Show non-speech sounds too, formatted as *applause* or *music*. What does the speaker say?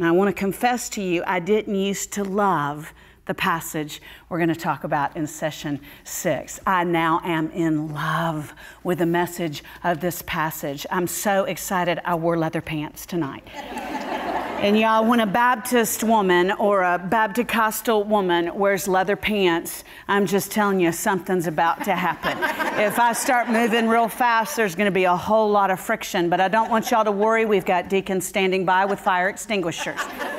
And I want to confess to you, I didn't used to love the passage we're going to talk about in session six. I now am in love with the message of this passage. I'm so excited I wore leather pants tonight. And y'all, when a Baptist woman or a Bapticostal woman wears leather pants, I'm just telling you something's about to happen. *laughs* if I start moving real fast, there's going to be a whole lot of friction, but I don't want y'all to worry. We've got deacons standing by with fire extinguishers.